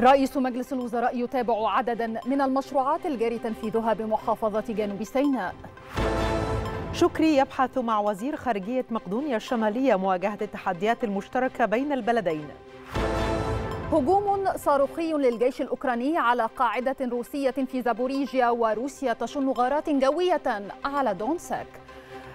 رئيس مجلس الوزراء يتابع عددا من المشروعات الجاري تنفيذها بمحافظة جنوب سيناء شكري يبحث مع وزير خارجية مقدونيا الشمالية مواجهة التحديات المشتركة بين البلدين هجوم صاروخي للجيش الأوكراني على قاعدة روسية في زابوريجيا وروسيا تشن غارات جوية على دونسك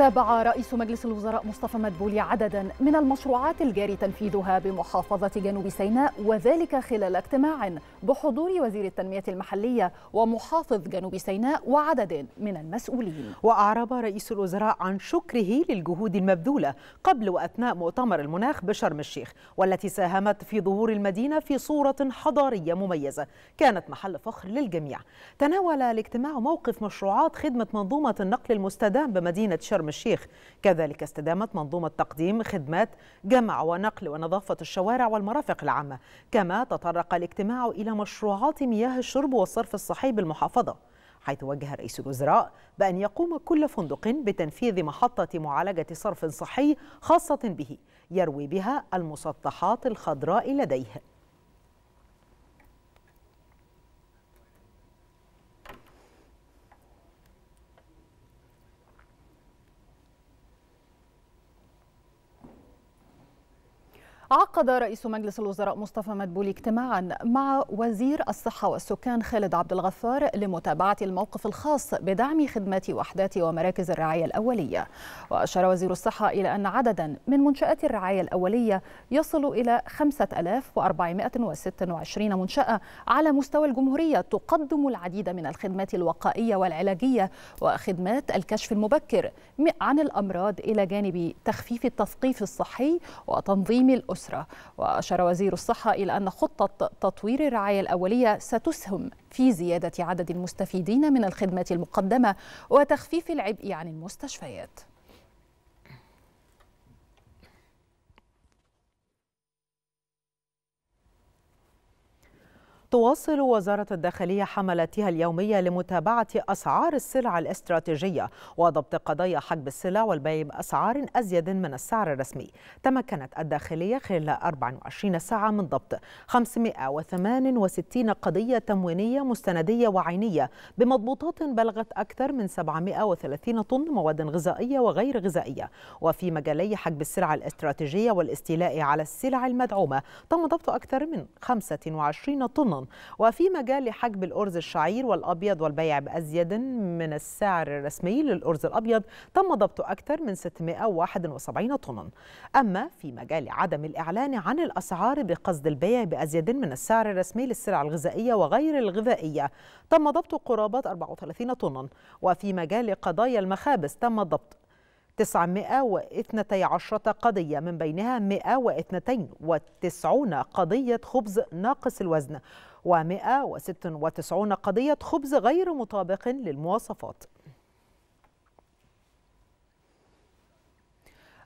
تابع رئيس مجلس الوزراء مصطفى مدبولي عددا من المشروعات الجاري تنفيذها بمحافظة جنوب سيناء وذلك خلال اجتماع بحضور وزير التنمية المحلية ومحافظ جنوب سيناء وعدد من المسؤولين وأعرب رئيس الوزراء عن شكره للجهود المبذولة قبل وأثناء مؤتمر المناخ بشرم الشيخ والتي ساهمت في ظهور المدينة في صورة حضارية مميزة كانت محل فخر للجميع تناول الاجتماع موقف مشروعات خدمة منظومة النقل المستدام بمدينة شرم الشيخ كذلك استدامت منظومة تقديم خدمات جمع ونقل ونظافة الشوارع والمرافق العامة كما تطرق الاجتماع إلى مشروعات مياه الشرب والصرف الصحي بالمحافظة حيث وجه رئيس الوزراء بأن يقوم كل فندق بتنفيذ محطة معالجة صرف صحي خاصة به يروي بها المسطحات الخضراء لديه عقد رئيس مجلس الوزراء مصطفى مدبولي اجتماعا مع وزير الصحة والسكان خالد عبد الغفار لمتابعة الموقف الخاص بدعم خدمات وحدات ومراكز الرعاية الأولية وأشار وزير الصحة إلى أن عددا من منشآت الرعاية الأولية يصل إلى 5426 منشأة على مستوى الجمهورية تقدم العديد من الخدمات الوقائية والعلاجية وخدمات الكشف المبكر عن الأمراض إلى جانب تخفيف التثقيف الصحي وتنظيم الأسر الأسرة وأشار وزير الصحة إلى أن خطة تطوير الرعاية الأولية ستسهم في زيادة عدد المستفيدين من الخدمات المقدمة وتخفيف العبء عن المستشفيات تواصل وزارة الداخلية حملاتها اليومية لمتابعة أسعار السلع الاستراتيجية وضبط قضايا حجب السلع والبيع بأسعار أزيد من السعر الرسمي تمكنت الداخلية خلال 24 ساعة من ضبط 568 قضية تموينية مستندية وعينية بمضبوطات بلغت أكثر من 730 طن مواد غذائية وغير غذائية وفي مجالي حجب السلع الاستراتيجية والاستيلاء على السلع المدعومة تم ضبط أكثر من 25 طن رمضان وفي مجال حجب الأرز الشعير والأبيض والبيع بأزيد من السعر الرسمي للأرز الأبيض تم ضبط أكثر من 671 طنا أما في مجال عدم الإعلان عن الأسعار بقصد البيع بأزيد من السعر الرسمي للسلع الغذائية وغير الغذائية تم ضبط قرابة 34 طنا وفي مجال قضايا المخابز تم ضبط 912 قضية من بينها 192 قضية خبز ناقص الوزن و196 قضية خبز غير مطابق للمواصفات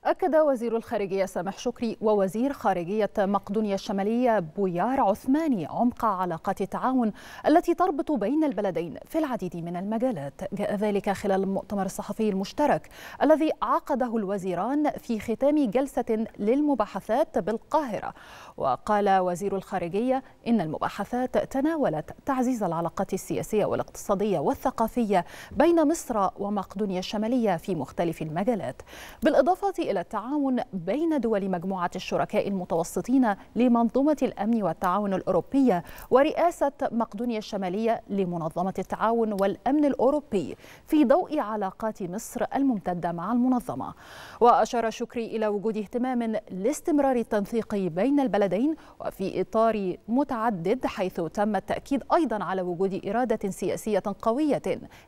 أكد وزير الخارجية سامح شكري ووزير خارجية مقدونيا الشمالية بويار عثماني عمق علاقات التعاون التي تربط بين البلدين في العديد من المجالات جاء ذلك خلال المؤتمر الصحفي المشترك الذي عقده الوزيران في ختام جلسة للمباحثات بالقاهرة وقال وزير الخارجية إن المباحثات تناولت تعزيز العلاقات السياسية والاقتصادية والثقافية بين مصر ومقدونيا الشمالية في مختلف المجالات بالإضافة إلى التعاون بين دول مجموعة الشركاء المتوسطين لمنظومة الأمن والتعاون الأوروبية ورئاسة مقدونيا الشمالية لمنظمة التعاون والأمن الأوروبي في ضوء علاقات مصر الممتدة مع المنظمة وأشار شكري إلى وجود اهتمام لاستمرار التنسيق بين البلدين وفي إطار متعدد حيث تم التأكيد أيضا على وجود إرادة سياسية قوية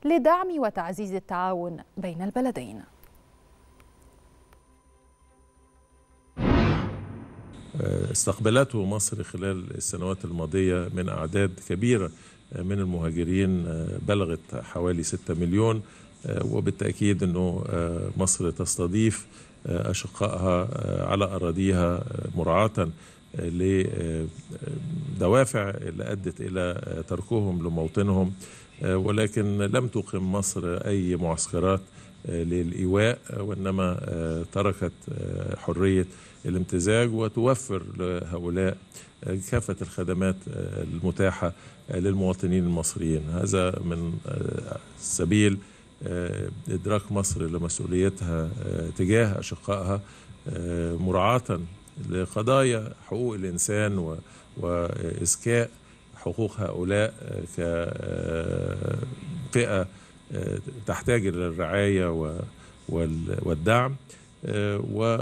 لدعم وتعزيز التعاون بين البلدين استقبلته مصر خلال السنوات الماضية من أعداد كبيرة من المهاجرين بلغت حوالي 6 مليون وبالتأكيد أنه مصر تستضيف أشقائها على أراضيها مراعاة لدوافع اللي أدت إلى تركهم لموطنهم ولكن لم تقم مصر أي معسكرات للإيواء وإنما تركت حرية الامتزاج وتوفر لهؤلاء كافة الخدمات المتاحة للمواطنين المصريين هذا من سبيل إدراك مصر لمسؤوليتها تجاه أشقائها مراعاة لقضايا حقوق الإنسان وإزكاء حقوق هؤلاء كفئة تحتاج إلى الرعاية والدعم وما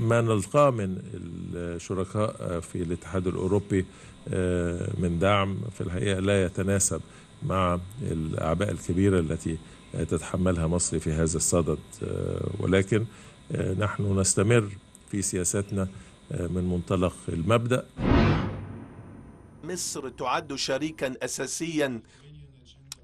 آه، نلقاه من الشركاء في الاتحاد الأوروبي آه، من دعم في الحقيقة لا يتناسب مع الأعباء الكبيرة التي تتحملها مصر في هذا الصدد آه، ولكن نحن نستمر في سياستنا من منطلق المبدأ مصر تعد شريكا أساسيا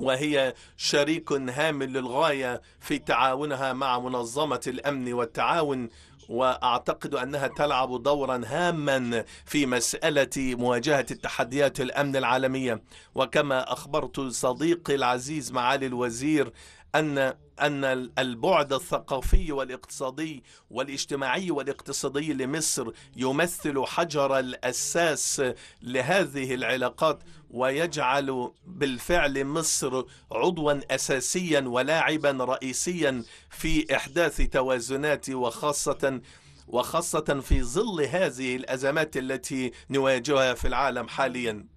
وهي شريك هام للغاية في تعاونها مع منظمة الأمن والتعاون وأعتقد أنها تلعب دورا هاما في مسألة مواجهة التحديات الأمن العالمية وكما أخبرت صديقي العزيز معالي الوزير أن أن البعد الثقافي والاقتصادي والاجتماعي والاقتصادي لمصر يمثل حجر الأساس لهذه العلاقات ويجعل بالفعل مصر عضوا أساسيا ولاعبا رئيسيا في إحداث توازنات وخاصة وخاصة في ظل هذه الأزمات التي نواجهها في العالم حالياً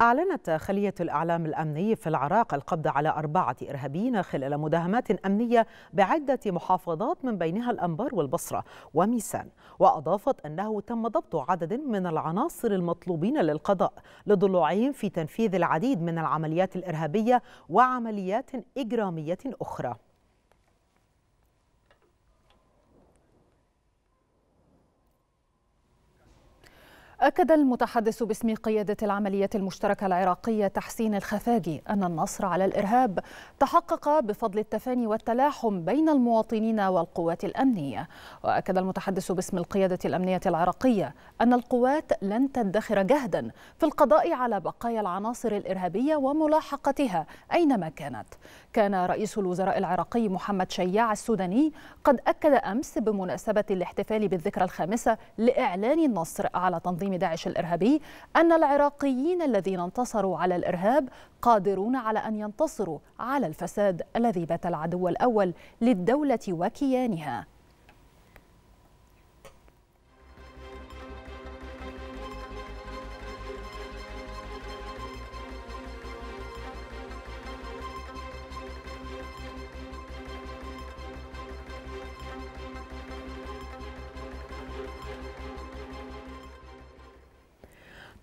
أعلنت خلية الإعلام الأمني في العراق القبض على أربعة إرهابيين خلال مداهمات أمنية بعدة محافظات من بينها الأنبار والبصرة وميسان وأضافت أنه تم ضبط عدد من العناصر المطلوبين للقضاء لضلوعهم في تنفيذ العديد من العمليات الإرهابية وعمليات إجرامية أخرى أكد المتحدث باسم قيادة العملية المشتركة العراقية تحسين الخفاجي أن النصر على الإرهاب تحقق بفضل التفاني والتلاحم بين المواطنين والقوات الأمنية وأكد المتحدث باسم القيادة الأمنية العراقية أن القوات لن تدخر جهدا في القضاء على بقايا العناصر الإرهابية وملاحقتها أينما كانت كان رئيس الوزراء العراقي محمد شياع السوداني قد أكد أمس بمناسبة الاحتفال بالذكرى الخامسة لإعلان النصر على تنظيم داعش الإرهابي أن العراقيين الذين انتصروا على الإرهاب قادرون على أن ينتصروا على الفساد الذي بات العدو الأول للدولة وكيانها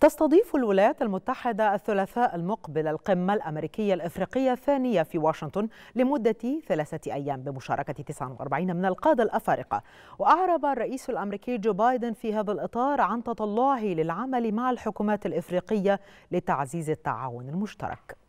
تستضيف الولايات المتحدة الثلاثاء المقبل القمة الأمريكية الإفريقية الثانية في واشنطن لمدة ثلاثة أيام بمشاركة 49 من القادة الأفارقة وأعرب الرئيس الأمريكي جو بايدن في هذا الإطار عن تطلعه للعمل مع الحكومات الإفريقية لتعزيز التعاون المشترك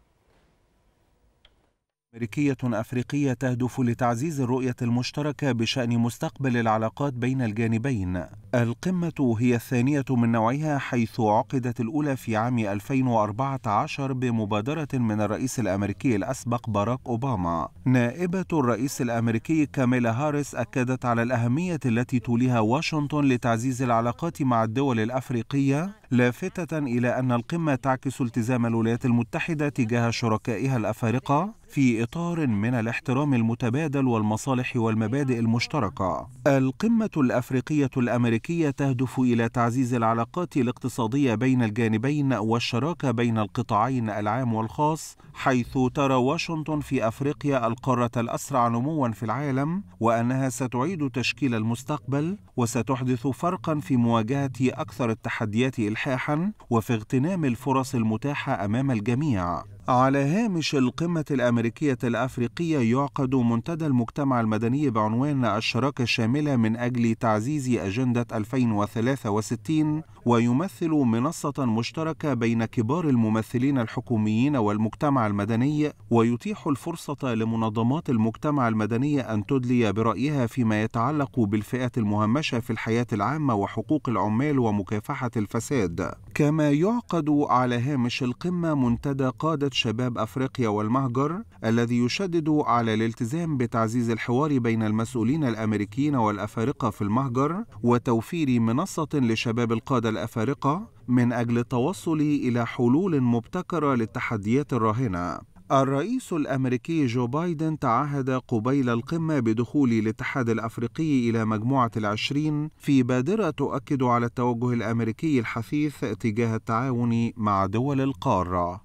أمريكية أفريقية تهدف لتعزيز الرؤية المشتركة بشأن مستقبل العلاقات بين الجانبين. القمة هي الثانية من نوعها حيث عقدت الأولى في عام 2014 بمبادرة من الرئيس الأمريكي الأسبق باراك أوباما. نائبة الرئيس الأمريكي كاميلا هاريس أكدت على الأهمية التي توليها واشنطن لتعزيز العلاقات مع الدول الأفريقية، لافتة إلى أن القمة تعكس التزام الولايات المتحدة تجاه شركائها الأفارقة في إطار من الاحترام المتبادل والمصالح والمبادئ المشتركة. القمة الأفريقية الأمريكية تهدف إلى تعزيز العلاقات الاقتصادية بين الجانبين والشراكة بين القطاعين العام والخاص، حيث ترى واشنطن في أفريقيا القارة الأسرع نمواً في العالم، وأنها ستعيد تشكيل المستقبل، وستحدث فرقاً في مواجهة أكثر التحديات إلحاحاً، وفي اغتنام الفرص المتاحة أمام الجميع. على هامش القمة الأمريكية الأفريقية يعقد منتدى المجتمع المدني بعنوان الشراكة الشاملة من أجل تعزيز أجندة 2063 ويمثل منصة مشتركة بين كبار الممثلين الحكوميين والمجتمع المدني ويتيح الفرصة لمنظمات المجتمع المدني أن تدلي برأيها فيما يتعلق بالفئات المهمشة في الحياة العامة وحقوق العمال ومكافحة الفساد كما يعقد على هامش القمة منتدى قادة شباب أفريقيا والمهجر الذي يشدد على الالتزام بتعزيز الحوار بين المسؤولين الأمريكيين والأفارقة في المهجر وتوفير منصة لشباب القادة الأفارقة من أجل التوصل إلى حلول مبتكرة للتحديات الراهنة الرئيس الامريكي جو بايدن تعهد قبيل القمه بدخول الاتحاد الافريقي الى مجموعه العشرين في بادره تؤكد على التوجه الامريكي الحثيث تجاه التعاون مع دول القاره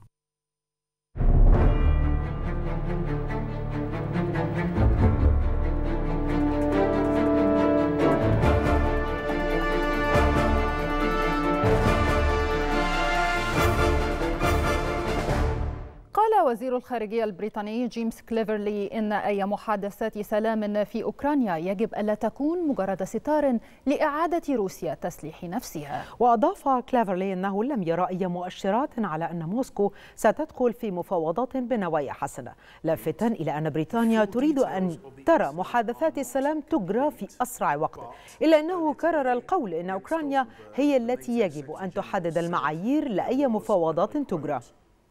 وزير الخارجية البريطاني جيمس كليفرلي إن أي محادثات سلام في أوكرانيا يجب ألا تكون مجرد ستار لإعادة روسيا تسليح نفسها وأضاف كليفرلي أنه لم يرى أي مؤشرات على أن موسكو ستدخل في مفاوضات بنوايا حسنة لافتا إلى أن بريطانيا تريد أن ترى محادثات السلام تجرى في أسرع وقت إلا أنه كرر القول أن أوكرانيا هي التي يجب أن تحدد المعايير لأي مفاوضات تجرى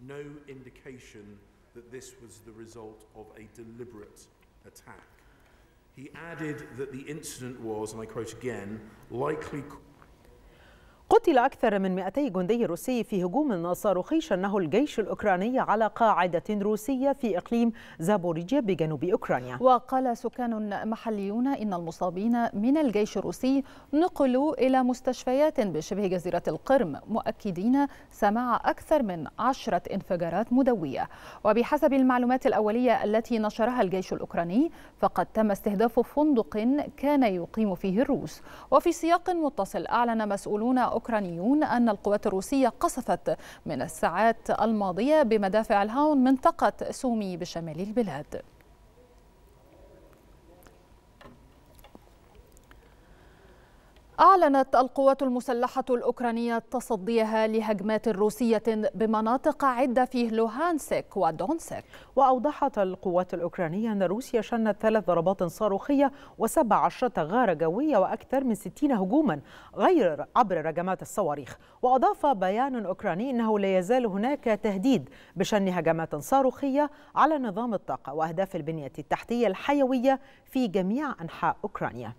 no indication that this was the result of a deliberate attack. He added that the incident was, and I quote again, likely قتل أكثر من 200 جندي روسي في هجوم صاروخي شنه الجيش الأوكراني على قاعدة روسية في إقليم زابوريجيا بجنوب أوكرانيا وقال سكان محليون إن المصابين من الجيش الروسي نقلوا إلى مستشفيات بشبه جزيرة القرم مؤكدين سماع أكثر من عشرة انفجارات مدوية وبحسب المعلومات الأولية التي نشرها الجيش الأوكراني فقد تم استهداف فندق كان يقيم فيه الروس وفي سياق متصل أعلن مسؤولون الأوكرانيون أن القوات الروسية قصفت من الساعات الماضية بمدافع الهاون منطقة سومي بشمال البلاد أعلنت القوات المسلحة الأوكرانية تصديها لهجمات روسية بمناطق عدة في لوهانسك ودونسك وأوضحت القوات الأوكرانية أن روسيا شنت ثلاث ضربات صاروخية وسبع عشرة غارة جوية وأكثر من ستين هجوما غير عبر رجمات الصواريخ وأضاف بيان أوكراني أنه لا يزال هناك تهديد بشن هجمات صاروخية على نظام الطاقة وأهداف البنية التحتية الحيوية في جميع أنحاء أوكرانيا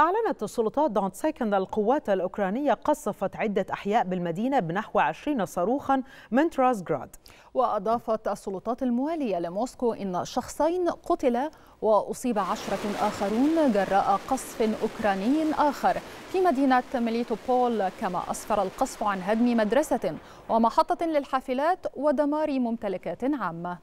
أعلنت السلطات دونتسيك أن القوات الأوكرانية قصفت عدة أحياء بالمدينة بنحو 20 صاروخا من تراسغراد وأضافت السلطات الموالية لموسكو أن شخصين قتلا وأصيب عشرة آخرون جراء قصف أوكراني آخر في مدينة ميليتوبول كما أسفر القصف عن هدم مدرسة ومحطة للحافلات ودمار ممتلكات عامة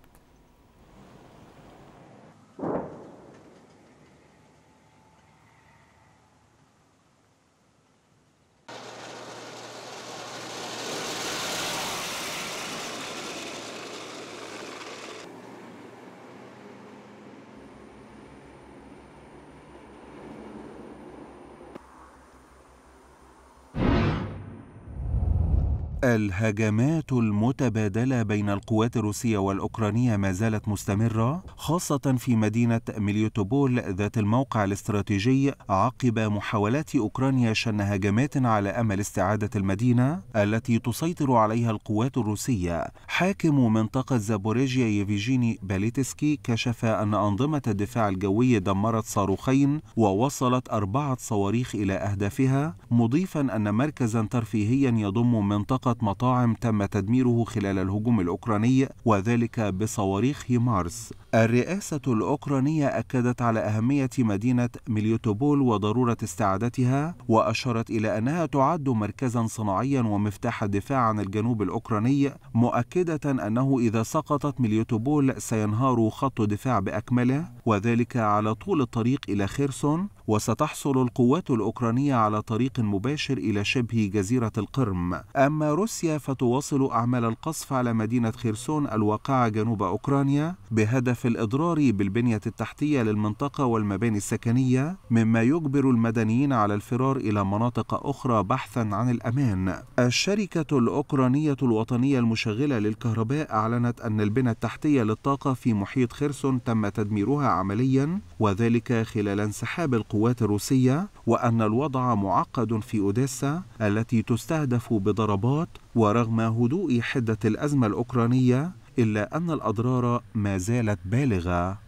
الهجمات المتبادلة بين القوات الروسية والأوكرانية ما زالت مستمرة خاصة في مدينة ميليوتوبول ذات الموقع الاستراتيجي عقب محاولات أوكرانيا شن هجمات على أمل استعادة المدينة التي تسيطر عليها القوات الروسية حاكم منطقة زابوريجيا يفيجيني باليتسكي كشف أن أنظمة الدفاع الجوي دمرت صاروخين ووصلت أربعة صواريخ إلى أهدافها مضيفا أن مركزا ترفيهيا يضم منطقة مطاعم تم تدميره خلال الهجوم الأوكراني وذلك بصواريخ هيمارس الرئاسة الأوكرانية أكدت على أهمية مدينة ميليوتوبول وضرورة استعادتها وأشارت إلى أنها تعد مركزا صناعيا ومفتاح الدفاع عن الجنوب الأوكراني مؤكدة أنه إذا سقطت ميليوتوبول سينهار خط دفاع بأكمله وذلك على طول الطريق إلى خيرسون وستحصل القوات الأوكرانية على طريق مباشر إلى شبه جزيرة القرم أما روسيا فتواصل أعمال القصف على مدينة خيرسون الواقعة جنوب أوكرانيا بهدف في الإضرار بالبنية التحتية للمنطقة والمباني السكنية مما يجبر المدنيين على الفرار إلى مناطق أخرى بحثا عن الأمان الشركة الأوكرانية الوطنية المشغلة للكهرباء أعلنت أن البنى التحتية للطاقة في محيط خرسون تم تدميرها عمليا وذلك خلال انسحاب القوات الروسية وأن الوضع معقد في أوديسا التي تستهدف بضربات ورغم هدوء حدة الأزمة الأوكرانية إلا أن الأضرار ما زالت بالغة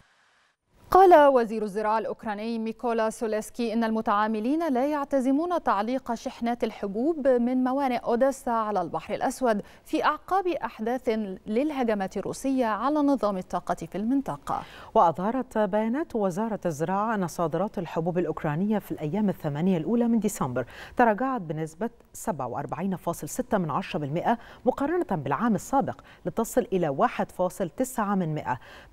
قال وزير الزراعة الأوكراني ميكولا سوليسكي إن المتعاملين لا يعتزمون تعليق شحنات الحبوب من موانئ أوديسا على البحر الأسود في أعقاب أحداث للهجمات الروسية على نظام الطاقة في المنطقة وأظهرت بيانات وزارة الزراعة أن صادرات الحبوب الأوكرانية في الأيام الثمانية الأولى من ديسمبر تراجعت بنسبة 47.6% مقارنة بالعام السابق لتصل إلى 1.9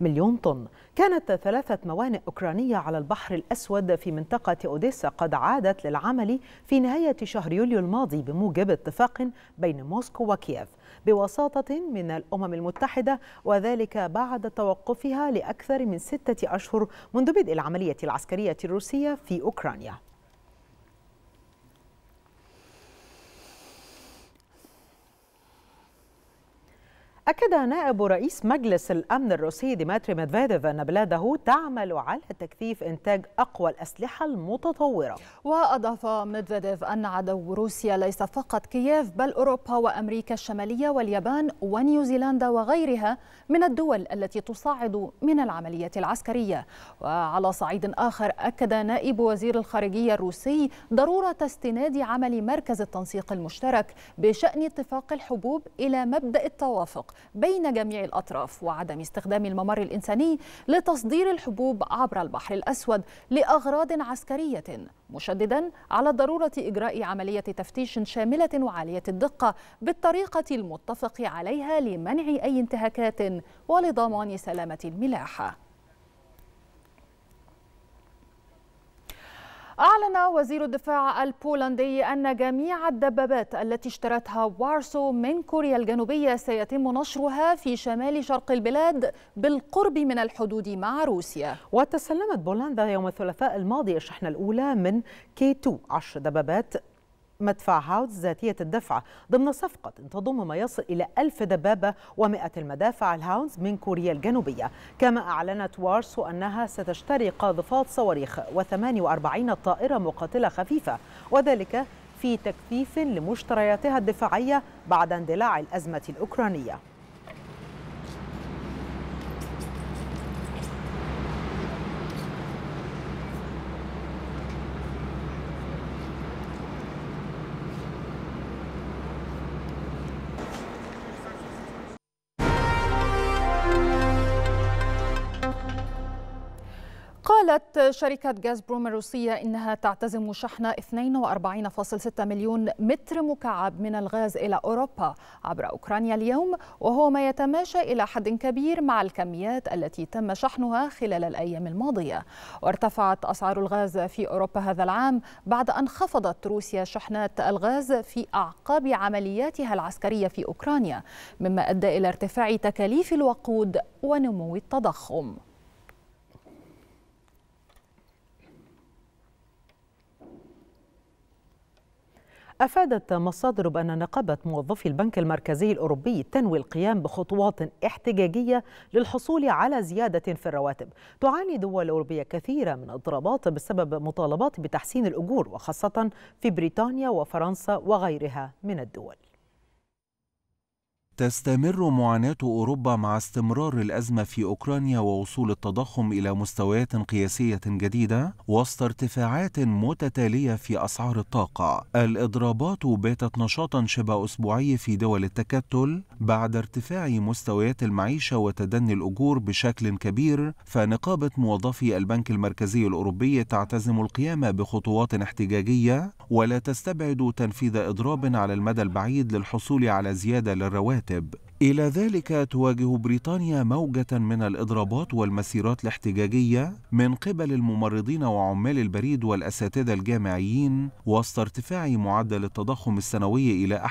مليون طن كانت ثلاثة موانئ أوكرانية على البحر الأسود في منطقة أوديسا قد عادت للعمل في نهاية شهر يوليو الماضي بموجب اتفاق بين موسكو وكييف بوساطة من الأمم المتحدة وذلك بعد توقفها لأكثر من ستة أشهر منذ بدء العملية العسكرية الروسية في أوكرانيا أكد نائب رئيس مجلس الأمن الروسي ديمتري ميدفيديف أن بلاده تعمل على تكثيف إنتاج أقوى الأسلحة المتطورة وأضاف ميدفيديف أن عدو روسيا ليس فقط كييف بل أوروبا وأمريكا الشمالية واليابان ونيوزيلندا وغيرها من الدول التي تصاعد من العملية العسكرية وعلى صعيد آخر أكد نائب وزير الخارجية الروسي ضرورة استناد عمل مركز التنسيق المشترك بشأن اتفاق الحبوب إلى مبدأ التوافق بين جميع الأطراف وعدم استخدام الممر الإنساني لتصدير الحبوب عبر البحر الأسود لأغراض عسكرية مشددا على ضرورة إجراء عملية تفتيش شاملة وعالية الدقة بالطريقة المتفق عليها لمنع أي انتهاكات ولضمان سلامة الملاحة أعلن وزير الدفاع البولندي أن جميع الدبابات التي اشترتها وارسو من كوريا الجنوبية سيتم نشرها في شمال شرق البلاد بالقرب من الحدود مع روسيا وتسلمت بولندا يوم الثلاثاء الماضي الشحنة الأولى من كي 2 10 دبابات مدفع هاوز ذاتية الدفع ضمن صفقة تضم ما يصل إلى ألف دبابة ومئة المدافع الهاونز من كوريا الجنوبية كما أعلنت وارسو أنها ستشتري قاذفات صواريخ و48 طائرة مقاتلة خفيفة وذلك في تكثيف لمشترياتها الدفاعية بعد اندلاع الأزمة الأوكرانية قالت شركة غاز بروم الروسية إنها تعتزم شحن 42.6 مليون متر مكعب من الغاز إلى أوروبا عبر أوكرانيا اليوم وهو ما يتماشى إلى حد كبير مع الكميات التي تم شحنها خلال الأيام الماضية وارتفعت أسعار الغاز في أوروبا هذا العام بعد أن خفضت روسيا شحنات الغاز في أعقاب عملياتها العسكرية في أوكرانيا مما أدى إلى ارتفاع تكاليف الوقود ونمو التضخم أفادت مصادر بأن نقابة موظفي البنك المركزي الأوروبي تنوي القيام بخطوات احتجاجية للحصول على زيادة في الرواتب تعاني دول أوروبية كثيرة من اضطرابات بسبب مطالبات بتحسين الأجور وخاصة في بريطانيا وفرنسا وغيرها من الدول تستمر معاناة أوروبا مع استمرار الأزمة في أوكرانيا ووصول التضخم إلى مستويات قياسية جديدة وسط ارتفاعات متتالية في أسعار الطاقة. الإضرابات باتت نشاطا شبه أسبوعي في دول التكتل بعد ارتفاع مستويات المعيشة وتدني الأجور بشكل كبير، فنقابة موظفي البنك المركزي الأوروبي تعتزم القيام بخطوات احتجاجية ولا تستبعد تنفيذ إضراب على المدى البعيد للحصول على زيادة للرواتب. الكاتب إلى ذلك تواجه بريطانيا موجة من الإضرابات والمسيرات الاحتجاجية من قبل الممرضين وعمال البريد والأساتذة الجامعيين وسط ارتفاع معدل التضخم السنوي إلى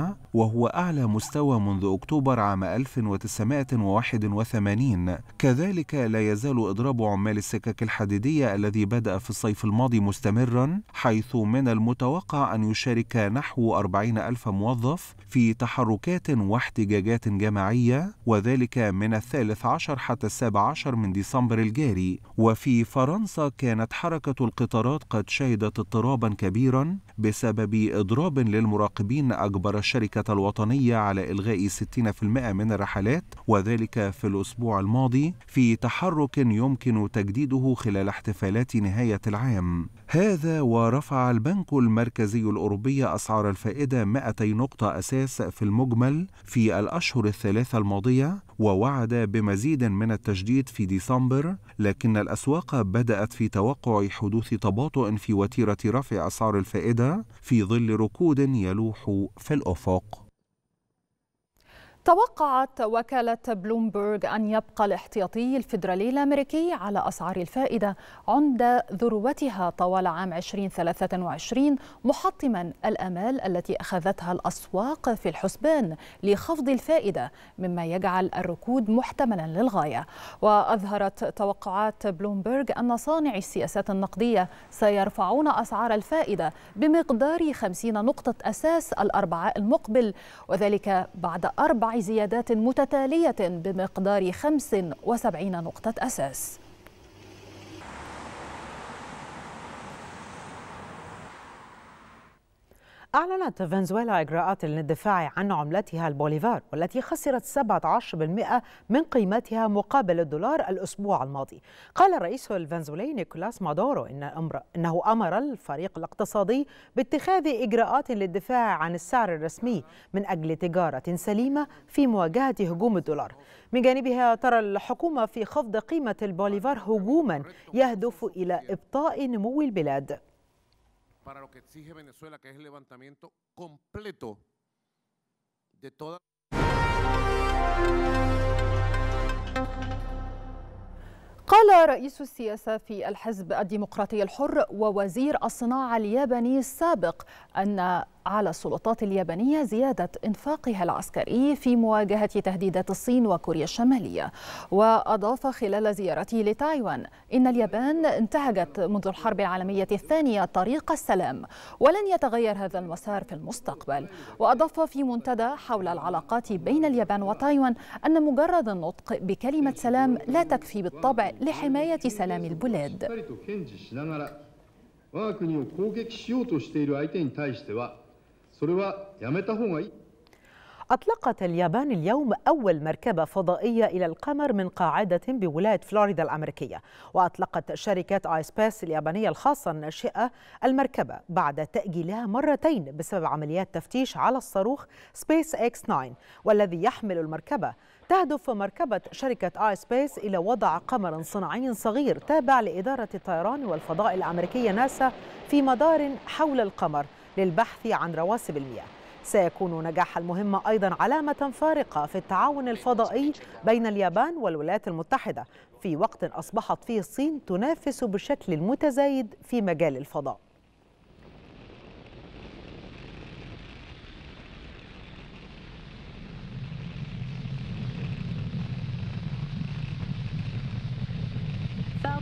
11.1% وهو أعلى مستوى منذ أكتوبر عام 1981 كذلك لا يزال إضراب عمال السكك الحديدية الذي بدأ في الصيف الماضي مستمرا حيث من المتوقع أن يشارك نحو 40 ألف موظف في تحركات واحتجاجات جماعية وذلك من الثالث عشر حتى السابع عشر من ديسمبر الجاري وفي فرنسا كانت حركة القطارات قد شهدت اضطرابا كبيرا بسبب إضراب للمراقبين أجبر الشركة الوطنية على إلغاء 60% من الرحلات وذلك في الأسبوع الماضي في تحرك يمكن تجديده خلال احتفالات نهاية العام هذا ورفع البنك المركزي الأوروبي أسعار الفائدة 200 نقطة أساس في المجمل في الأشهر الثلاثة الماضية ووعد بمزيد من التجديد في ديسمبر لكن الأسواق بدأت في توقع حدوث تباطؤ في وتيرة رفع أسعار الفائدة في ظل ركود يلوح في الأفق توقعت وكالة بلومبرج أن يبقى الاحتياطي الفيدرالي الأمريكي على أسعار الفائدة عند ذروتها طوال عام 2023 محطما الأمال التي أخذتها الأسواق في الحسبان لخفض الفائدة مما يجعل الركود محتملا للغاية وأظهرت توقعات بلومبرج أن صانعي السياسات النقدية سيرفعون أسعار الفائدة بمقدار 50 نقطة أساس الأربعاء المقبل وذلك بعد أربع زيادات متتالية بمقدار 75 نقطة أساس أعلنت فنزويلا إجراءات للدفاع عن عملتها البوليفار والتي خسرت 17% من قيمتها مقابل الدولار الأسبوع الماضي قال الرئيس الفنزويلي نيكولاس مادورو إن أمر أنه أمر الفريق الاقتصادي باتخاذ إجراءات للدفاع عن السعر الرسمي من أجل تجارة سليمة في مواجهة هجوم الدولار من جانبها ترى الحكومة في خفض قيمة البوليفار هجوما يهدف إلى إبطاء نمو البلاد para lo que exige Venezuela, que es el levantamiento completo de toda... قال رئيس السياسة في الحزب الديمقراطي الحر ووزير الصناعة الياباني السابق أن على السلطات اليابانية زيادة إنفاقها العسكري في مواجهة تهديدات الصين وكوريا الشمالية وأضاف خلال زيارته لتايوان إن اليابان انتهجت منذ الحرب العالمية الثانية طريق السلام ولن يتغير هذا المسار في المستقبل وأضاف في منتدى حول العلاقات بين اليابان وتايوان أن مجرد النطق بكلمة سلام لا تكفي بالطبع لحماية سلام 我が国を攻撃しようとしている相手に対しては أطلقت اليابان اليوم أول مركبة فضائية إلى القمر من قاعدة بولاية فلوريدا الأمريكية وأطلقت شركة آي سبيس اليابانية الخاصة الناشئة المركبة بعد تأجيلها مرتين بسبب عمليات تفتيش على الصاروخ سبيس اكس 9 والذي يحمل المركبة تهدف مركبة شركة آي سبيس إلى وضع قمر صناعي صغير تابع لإدارة الطيران والفضاء الأمريكية ناسا في مدار حول القمر للبحث عن رواسب المياه سيكون نجاح المهمة أيضا علامة فارقة في التعاون الفضائي بين اليابان والولايات المتحدة في وقت أصبحت فيه الصين تنافس بشكل متزايد في مجال الفضاء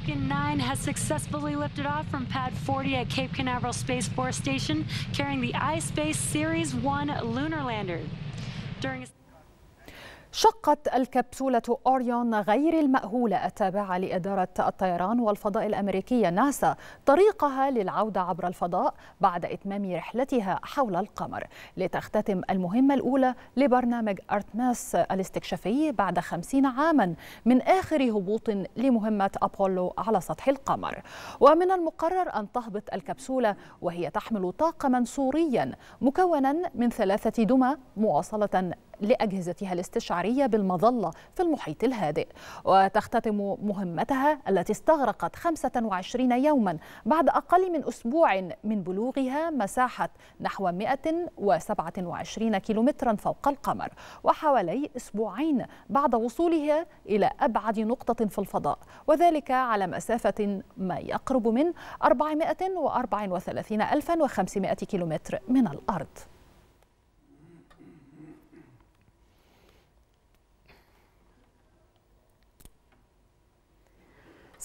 Falcon 9 has successfully lifted off from Pad 40 at Cape Canaveral Space Force Station, carrying the iSpace Series 1 lunar lander. During شقت الكبسولة أوريون غير المأهولة التابعة لإدارة الطيران والفضاء الأمريكية ناسا طريقها للعودة عبر الفضاء بعد إتمام رحلتها حول القمر لتختتم المهمة الأولى لبرنامج أرتماس الاستكشافي بعد خمسين عاما من آخر هبوط لمهمة أبولو على سطح القمر ومن المقرر أن تهبط الكبسولة وهي تحمل طاقما سوريا مكونا من ثلاثة دمى مواصلة لأجهزتها الاستشعارية بالمظلة في المحيط الهادئ وتختتم مهمتها التي استغرقت 25 يوما بعد أقل من أسبوع من بلوغها مساحة نحو 127 كيلومترا فوق القمر وحوالي أسبوعين بعد وصولها إلى أبعد نقطة في الفضاء وذلك على مسافة ما يقرب من 434500 كيلومتر من الأرض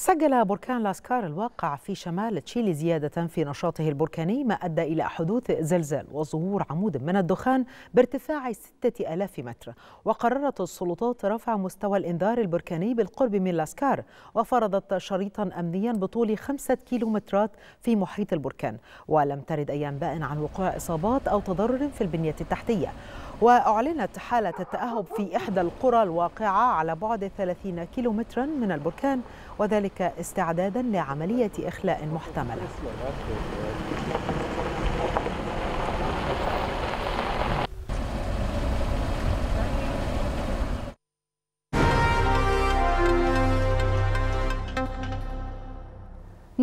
سجل بركان لاسكار الواقع في شمال تشيلي زيادة في نشاطه البركاني ما أدى إلى حدوث زلزال وظهور عمود من الدخان بارتفاع 6000 متر وقررت السلطات رفع مستوى الإنذار البركاني بالقرب من لاسكار وفرضت شريطا أمنيا بطول خمسة كيلومترات في محيط البركان ولم ترد أي أنباء عن وقوع إصابات أو تضرر في البنية التحتية وأعلنت حالة التأهب في إحدى القرى الواقعة على بعد 30 كيلومترا من البركان وذلك استعدادا لعملية إخلاء محتملة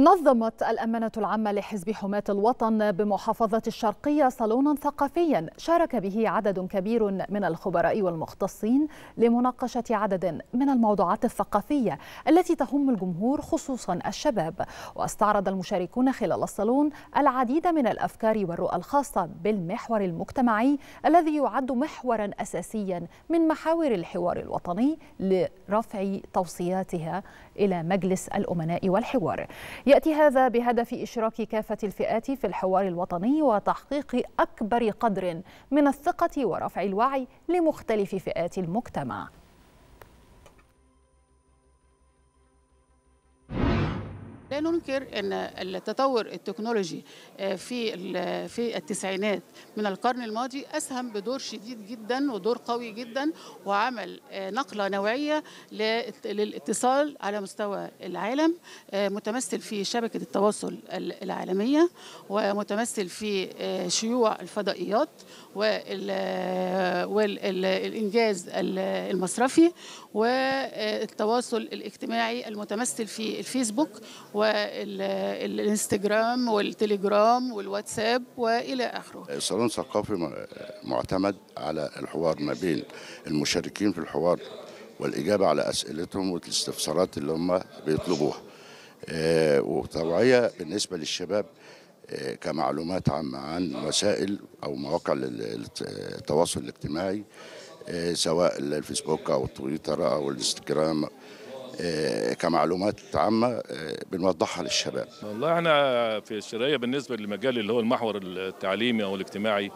نظمت الأمانة العامة لحزب حماة الوطن بمحافظة الشرقية صالونا ثقافيا شارك به عدد كبير من الخبراء والمختصين لمناقشة عدد من الموضوعات الثقافية التي تهم الجمهور خصوصا الشباب واستعرض المشاركون خلال الصالون العديد من الأفكار والرؤى الخاصة بالمحور المجتمعي الذي يعد محورا أساسيا من محاور الحوار الوطني لرفع توصياتها إلى مجلس الأمناء والحوار يأتي هذا بهدف إشراك كافة الفئات في الحوار الوطني وتحقيق أكبر قدر من الثقة ورفع الوعي لمختلف فئات المجتمع لا ننكر ان التطور التكنولوجي آه، في في التسعينات من القرن الماضي اسهم بدور شديد جدا ودور قوي جدا وعمل آه، نقله نوعيه للاتصال على مستوى العالم آه، متمثل في شبكه التواصل العالميه ومتمثل في شيوع الفضائيات والانجاز المصرفي والتواصل الاجتماعي المتمثل في الفيسبوك والانستجرام والتليجرام والواتساب والى اخره. صالون ثقافي معتمد على الحوار ما بين المشاركين في الحوار والاجابه على اسئلتهم والاستفسارات اللي هم بيطلبوها. آه، وتوعيه بالنسبه للشباب آه، كمعلومات عامه عن وسائل او مواقع التواصل الاجتماعي آه، سواء الفيسبوك او التويتر او الانستجرام آه، كمعلومات عامة آه، بنوضحها للشباب والله احنا في الشرقية بالنسبة للمجال اللي هو المحور التعليمي أو الاجتماعي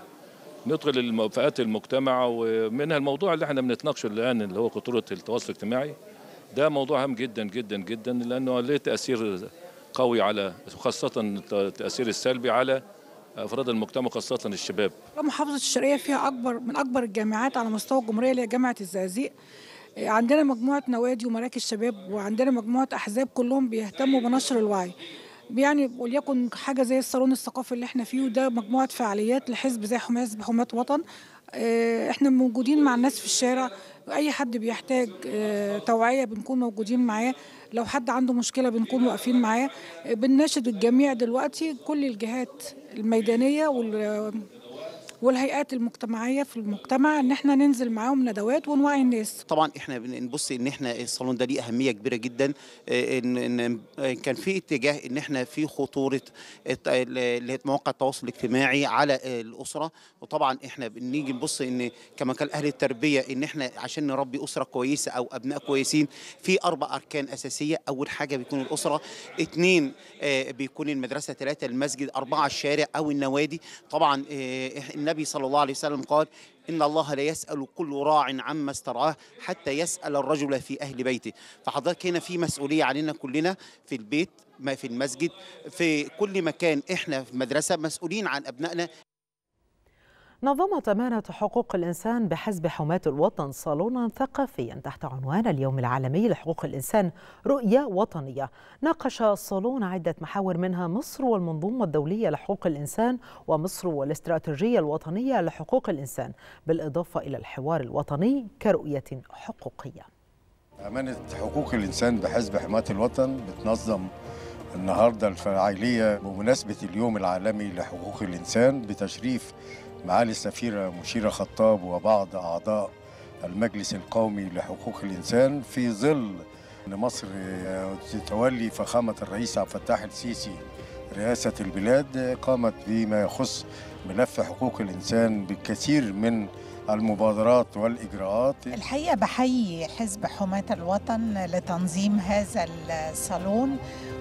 ندخل فئات المجتمع ومنها الموضوع اللي احنا بنتناقشه الآن اللي هو خطورة التواصل الاجتماعي ده موضوع هام جدا جدا جدا لأنه له تأثير قوي على خاصة التأثير السلبي على افراد المجتمع خاصه الشباب محافظه الشرقيه فيها اكبر من اكبر الجامعات على مستوى الجمهوريه اللي هي جامعه الزقازيق آه، عندنا مجموعه نوادي ومراكز شباب وعندنا مجموعه احزاب كلهم بيهتموا بنشر الوعي يعني وليكن حاجه زي الصالون الثقافي اللي احنا فيه وده مجموعه فعاليات لحزب زي حماس بحماه وطن آه، احنا موجودين مع الناس في الشارع اي حد بيحتاج آه، توعيه بنكون موجودين معاه لو حد عنده مشكله بنكون واقفين معاه بنناشد الجميع دلوقتي كل الجهات الميدانيه وال والهيئات المجتمعيه في المجتمع ان احنا ننزل معاهم ندوات ونوعي الناس طبعا احنا بنبص ان احنا الصالون ده ليه اهميه كبيره جدا آه، ان, إن كان في اتجاه ان احنا في خطوره مواقع التواصل الاجتماعي على آه، الاسره وطبعا احنا بنيجي نبص ان كما قال اهل التربيه ان احنا عشان نربي اسره كويسه او ابناء كويسين في اربع اركان اساسيه اول حاجه بيكون الاسره اثنين آه، بيكون المدرسه ثلاثه المسجد اربعه الشارع او النوادي طبعا الناس النبي صلى الله عليه وسلم قال إن الله لا يسأل كل راع عما استرعاه حتى يسأل الرجل في أهل بيته فحضرتك هنا في مسؤولية علينا كلنا في البيت ما في المسجد في كل مكان احنا في مدرسه مسؤولين عن ابنائنا نظمت أمانة حقوق الإنسان بحزب حماة الوطن صالونا ثقافيا تحت عنوان اليوم العالمي لحقوق الإنسان رؤية وطنية ناقش الصالون عدة محاور منها مصر والمنظومة الدولية لحقوق الإنسان ومصر والاستراتيجية الوطنية لحقوق الإنسان بالإضافة إلى الحوار الوطني كرؤية حقوقية أمانة حقوق الإنسان بحزب حماة الوطن بتنظم النهارده الفعاليه بمناسبه اليوم العالمي لحقوق الانسان بتشريف معالي السفيرة مشيرة خطاب وبعض أعضاء المجلس القومي لحقوق الإنسان في ظل أن مصر تولي فخامة الرئيس عبد الفتاح السيسي رئاسة البلاد قامت بما يخص ملف حقوق الإنسان بالكثير من المبادرات والإجراءات الحقيقة بحيي حزب حماة الوطن لتنظيم هذا الصالون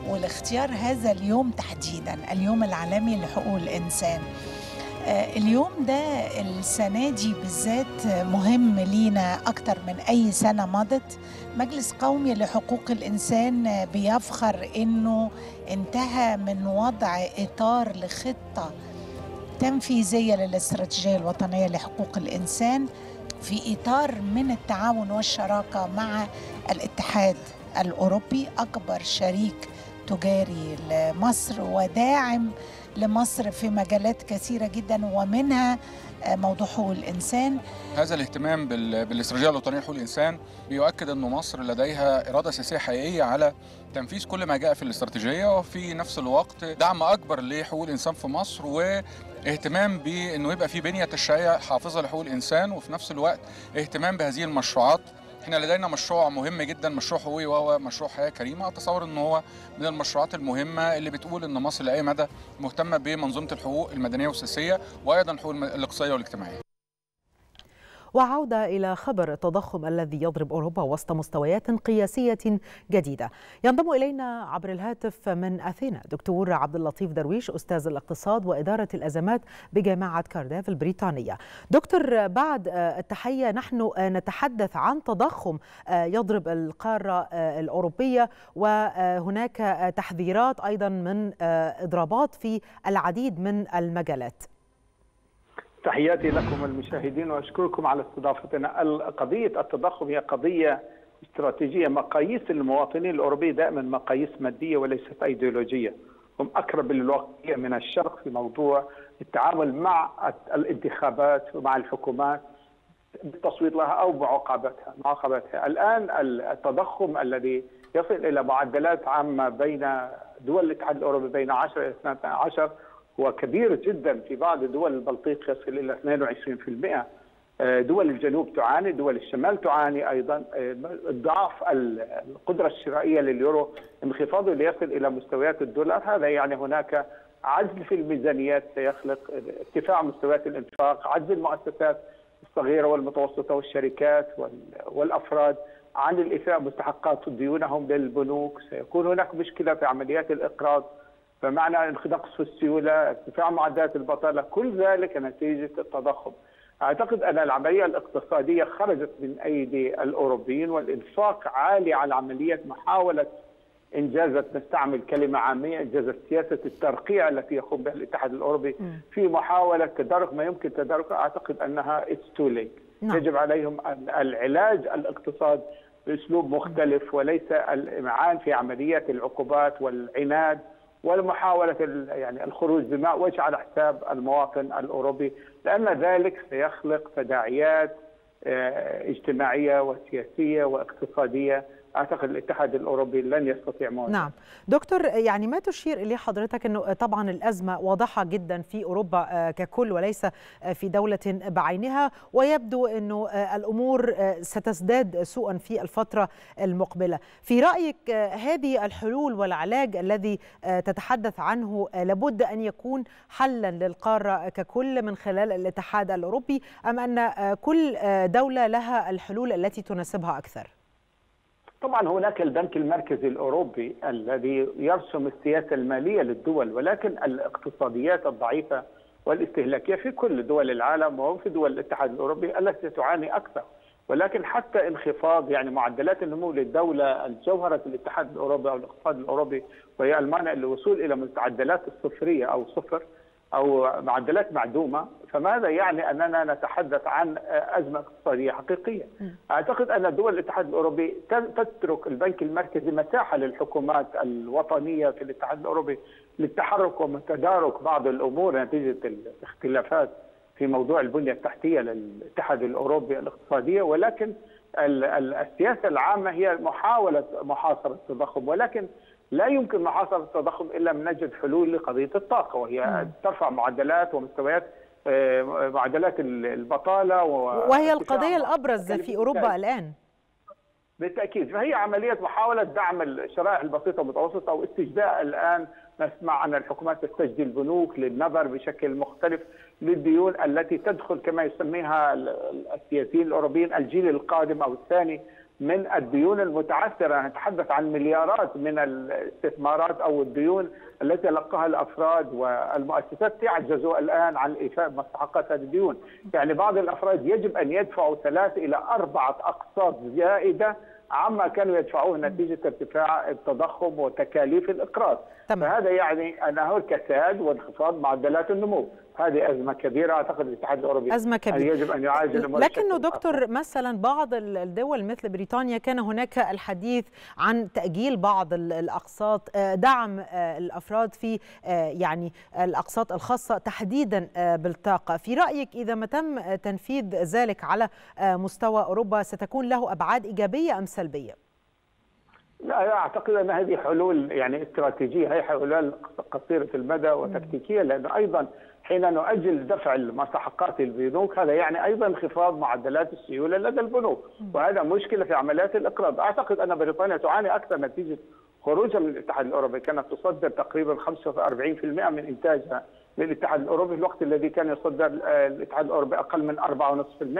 والاختيار هذا اليوم تحديدا اليوم العالمي لحقوق الإنسان آه، اليوم ده السنة دي بالذات مهم لينا أكتر من أي سنة مضت مجلس قومي لحقوق الإنسان بيفخر إنه انتهى من وضع إطار لخطة تنفيذية للاستراتيجية الوطنية لحقوق الإنسان في إطار من التعاون والشراكة مع الاتحاد الأوروبي أكبر شريك تجاري لمصر وداعم لمصر في مجالات كثيرة جدا ومنها آه، موضوع حقوق الإنسان هذا الاهتمام بالاستراتيجية الوطنية لحقوق الإنسان بيؤكد أن مصر لديها إرادة سياسية حقيقية على تنفيذ كل ما جاء في الاستراتيجية وفي نفس الوقت دعم أكبر لحقوق الإنسان في مصر و اهتمام بانه يبقى في بنيه تشريعيه حافظه لحقوق الانسان وفي نفس الوقت اهتمام بهذه المشروعات احنا لدينا مشروع مهم جدا مشروع هوي وهو مشروع حياه كريمه اتصور ان هو من المشروعات المهمه اللي بتقول ان مصر لاي مدى مهتمه بمنظومه الحقوق المدنيه والسياسيه وايضا الحقوق الاقتصاديه والاجتماعيه وعودة إلى خبر التضخم الذي يضرب أوروبا وسط مستويات قياسية جديدة ينضم إلينا عبر الهاتف من أثينا دكتور عبد اللطيف درويش أستاذ الاقتصاد وإدارة الأزمات بجامعة كارديف البريطانية دكتور بعد التحية نحن نتحدث عن تضخم يضرب القارة الأوروبية وهناك تحذيرات أيضا من إضرابات في العديد من المجالات تحياتي لكم المشاهدين واشكركم على استضافتنا قضيه التضخم هي قضيه استراتيجيه مقاييس المواطنين الاوروبي دائما مقاييس ماديه وليست ايديولوجيه هم اقرب للواقعيه من الشرق في موضوع التعامل مع الانتخابات ومع الحكومات بالتصويت لها او بعقابتها معاقبتها الان التضخم الذي يصل الى معدلات عامه بين دول الاتحاد الاوروبي بين 10 الى 12 وكبير جدا في بعض دول البلطيق يصل الى 22% آه، دول الجنوب تعاني دول الشمال تعاني ايضا آه، ضعف القدره الشرائيه لليورو انخفاضه ليصل الى مستويات الدولار هذا يعني هناك عجز في الميزانيات سيخلق ارتفاع مستويات الانفاق عجز المؤسسات الصغيره والمتوسطه والشركات والافراد عن الايفاء مستحقات ديونهم للبنوك سيكون هناك مشكله في عمليات الاقراض فمعنى انخفاض في السيوله، ارتفاع معدلات البطاله، كل ذلك نتيجه التضخم. اعتقد ان العمليه الاقتصاديه خرجت من ايدي الاوروبيين والانفاق عالي على عمليه محاوله إنجاز نستعمل كلمه عاميه إنجاز سياسه الترقيع التي يقوم بها الاتحاد الاوروبي في محاوله تدارك ما يمكن تداركه اعتقد انها اتس تو ليت يجب عليهم العلاج الاقتصاد باسلوب مختلف وليس الامعان في عمليه العقوبات والعناد ومحاوله يعني الخروج وجه على حساب المواطن الاوروبي لان ذلك سيخلق تداعيات آه، اجتماعيه وسياسيه واقتصاديه اعتقد الاتحاد الاوروبي لن يستطيع مواجهه نعم دكتور يعني ما تشير اليه حضرتك انه طبعا الازمه واضحه جدا في اوروبا آه، ككل وليس آه، في دوله بعينها ويبدو انه آه، الامور ستزداد سوءا في الفتره المقبله في رايك هذه الحلول والعلاج الذي تتحدث عنه لابد ان يكون حلا للقاره ككل من خلال الاتحاد الاوروبي ام ان كل دوله لها الحلول التي تناسبها اكثر طبعا هناك البنك المركزي الاوروبي الذي يرسم السياسه الماليه للدول ولكن الاقتصاديات الضعيفه والاستهلاكيه في كل دول العالم وفي دول الاتحاد الاوروبي التي تعاني اكثر ولكن حتى انخفاض يعني معدلات النمو للدوله الجوهره في الاتحاد الاوروبي او الاقتصاد الاوروبي وهي المانع للوصول الى معدلات الصفريه او صفر أو معدلات معدومة فماذا يعني أننا نتحدث عن أزمة اقتصادية حقيقية أعتقد أن دول الاتحاد الأوروبي تترك البنك المركزي مساحة للحكومات الوطنية في الاتحاد الأوروبي للتحرك وتدارك بعض الأمور نتيجة الاختلافات في موضوع البنية التحتية للاتحاد الأوروبي الاقتصادية ولكن السياسة العامة هي محاولة محاصرة التضخم ولكن لا يمكن محاصرة التضخم إلا من نجد حلول لقضية الطاقة وهي ترفع معدلات ومستويات آه، معدلات البطالة و... وهي القضية الأبرز في أوروبا الآن بالتاكيد فهي عمليه محاوله دعم الشرائح البسيطه والمتوسطه واستجداء الان نسمع ان الحكومات تستجدي البنوك للنظر بشكل مختلف للديون التي تدخل كما يسميها السياسيين الاوروبيين الجيل القادم او الثاني من الديون المتعثره، نتحدث عن مليارات من الاستثمارات او الديون التي لقاها الافراد والمؤسسات تعجزوا الان عن ايفاء مستحقات هذه الديون، يعني بعض الافراد يجب ان يدفعوا ثلاث الى اربعه اقساط زائده عما كانوا يدفعوه نتيجه ارتفاع التضخم وتكاليف الاقراض. تمام. فهذا يعني انه كساد وانخفاض معدلات النمو، هذه أزمة كبيرة أعتقد الاتحاد الأوروبي أزمة كبيرة يجب أن يعالج لكنه دكتور مثلا بعض الدول مثل بريطانيا كان هناك الحديث عن تأجيل بعض الأقساط آه، دعم آه، الأفراد في آه، يعني الأقساط الخاصة تحديدا بالطاقة في رأيك إذا ما تم تنفيذ ذلك على مستوى أوروبا ستكون له أبعاد إيجابية أم سلبية؟ لا اعتقد ان هذه حلول يعني استراتيجيه هي حلول قصيره المدى وتكتيكيه لانه ايضا حين نؤجل دفع المستحقات البنوك هذا يعني ايضا انخفاض معدلات السيوله لدى البنوك وهذا مشكله في عمليات الاقراض اعتقد ان بريطانيا تعاني اكثر نتيجه خروجها من الاتحاد الاوروبي كانت تصدر تقريبا 45% من انتاجها للاتحاد الاوروبي في الوقت الذي كان يصدر آه، الاتحاد الاوروبي اقل من 4.5%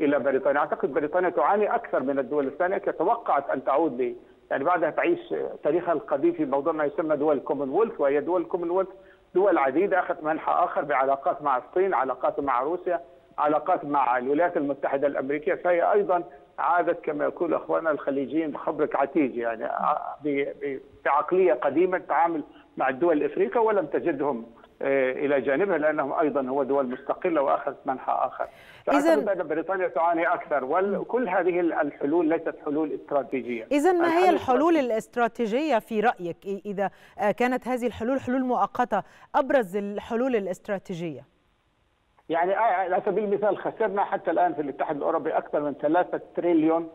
الى بريطانيا اعتقد بريطانيا تعاني اكثر من الدول الثانيه توقعت ان تعود يعني بعدها تعيش تاريخها القديم في موضوع ما يسمى دول الكومنولث وهي دول الكومنولث دول عديده اخذت منحى اخر بعلاقات مع الصين، علاقات مع روسيا، علاقات مع الولايات المتحده الامريكيه فهي ايضا عادت كما يقول اخواننا الخليجيين بخبرك عتيج يعني بعقليه قديمه تعامل مع الدول الافريقيه ولم تجدهم آه، الى جانبها لانهم ايضا هو دول مستقله واخذت منحى اخر. اذا بريطانيا تعاني اكثر وكل هذه الحلول ليست حلول استراتيجيه. اذا ما هي الحلول الاستراتيجيه في رايك اذا آه، كانت هذه الحلول حلول مؤقته ابرز الحلول الاستراتيجيه؟ يعني آه، على سبيل المثال خسرنا حتى الان في الاتحاد الاوروبي اكثر من 3 تريليون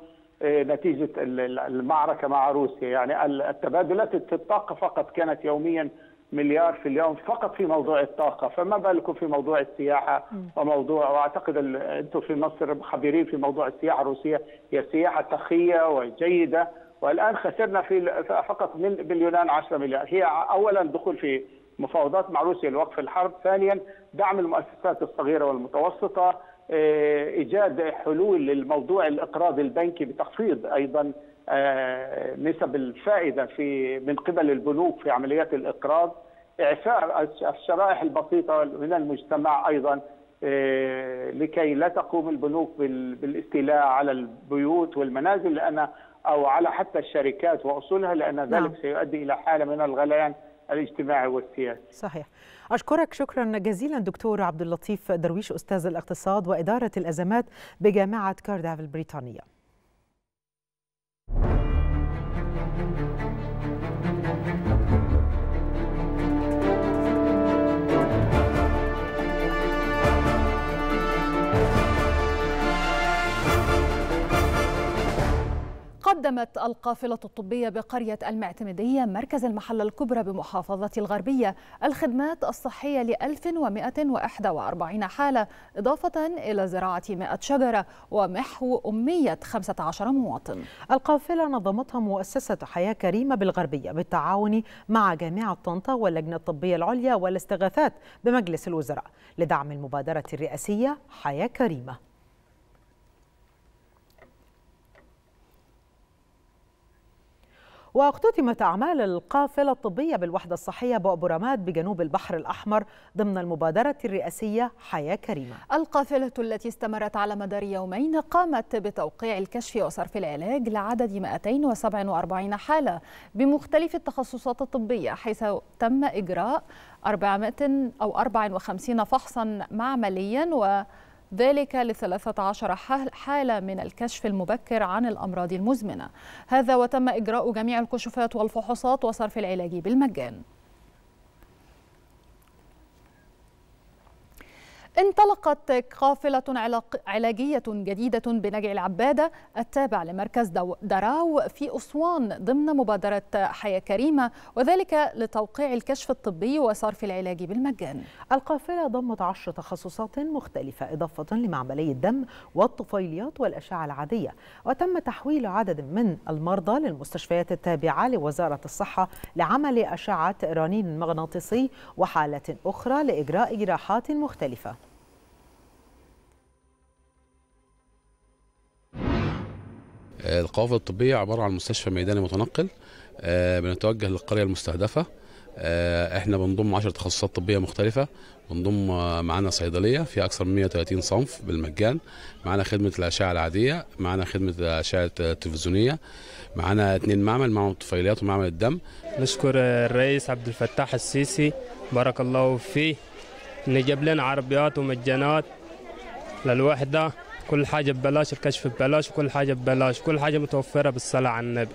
نتيجه المعركه مع روسيا، يعني التبادلات الطاقه فقط كانت يوميا مليار في اليوم فقط في موضوع الطاقه فما بالكم في موضوع السياحه وموضوع واعتقد انتم في مصر خبيرين في موضوع السياحه الروسيه هي سياحه سخيه وجيده والان خسرنا في فقط من باليونان 10 مليار هي اولا دخول في مفاوضات مع روسيا لوقف الحرب ثانيا دعم المؤسسات الصغيره والمتوسطه ايجاد حلول للموضوع الاقراض البنكي بتخفيض ايضا آه، نسب الفائده في من قبل البنوك في عمليات الاقراض اعفاء الشرائح البسيطه من المجتمع ايضا آه، لكي لا تقوم البنوك بالاستيلاء على البيوت والمنازل لان او على حتى الشركات واصولها لان نعم. ذلك نعم. سيؤدي الى حاله من الغليان الاجتماعي والسياسي. صحيح. اشكرك شكرا جزيلا دكتور عبد اللطيف درويش استاذ الاقتصاد واداره الازمات بجامعه كارداف البريطانيه. قدمت القافلة الطبية بقرية المعتمدية مركز المحلة الكبرى بمحافظة الغربية الخدمات الصحية ل 1141 حالة إضافة إلى زراعة 100 شجرة ومحو أمية 15 مواطن القافلة نظمتها مؤسسة حياة كريمة بالغربية بالتعاون مع جامعة طنطا واللجنة الطبية العليا والاستغاثات بمجلس الوزراء لدعم المبادرة الرئاسية حياة كريمة واختتمت أعمال القافلة الطبية بالوحدة الصحية بأبو رماد بجنوب البحر الأحمر ضمن المبادرة الرئاسية حياة كريمة القافلة التي استمرت على مدار يومين قامت بتوقيع الكشف وصرف العلاج لعدد 247 حالة بمختلف التخصصات الطبية حيث تم إجراء 400 أو 54 فحصا معمليا و ذلك ل 13 حالة من الكشف المبكر عن الأمراض المزمنة هذا وتم إجراء جميع الكشوفات والفحوصات وصرف العلاج بالمجان انطلقت قافلة علاجية جديدة بنجع العبادة التابع لمركز دراو في أسوان ضمن مبادرة حياة كريمة وذلك لتوقيع الكشف الطبي وصرف العلاج بالمجان القافلة ضمت عشر تخصصات مختلفة إضافة لمعملي الدم والطفيليات والأشعة العادية وتم تحويل عدد من المرضى للمستشفيات التابعة لوزارة الصحة لعمل أشعة رنين مغناطيسي وحالة أخرى لإجراء جراحات مختلفة آه، القوافل الطبية عبارة عن مستشفى ميداني متنقل آه، بنتوجه للقرية المستهدفة آه، احنا بنضم 10 تخصصات طبية مختلفة بنضم معانا صيدلية فيها أكثر من 130 صنف بالمجان معانا خدمة الأشعة العادية معانا خدمة الأشعة التلفزيونية معانا اثنين معمل معمل الطفيليات ومعمل الدم نشكر الرئيس عبد الفتاح السيسي بارك الله فيه إن جاب لنا عربيات ومجانات للوحدة كل حاجه ببلاش الكشف ببلاش وكل حاجه ببلاش كل حاجه متوفره بالصلاه على النبي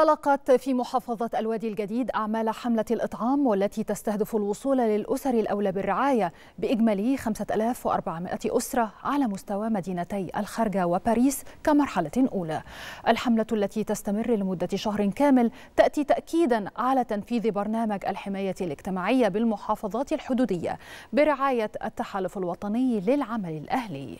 انطلقت في محافظة الوادي الجديد أعمال حملة الإطعام والتي تستهدف الوصول للأسر الأولى بالرعاية بإجمالي 5400 أسرة على مستوى مدينتي الخارجة وباريس كمرحلة أولى الحملة التي تستمر لمدة شهر كامل تأتي تأكيدا على تنفيذ برنامج الحماية الاجتماعية بالمحافظات الحدودية برعاية التحالف الوطني للعمل الأهلي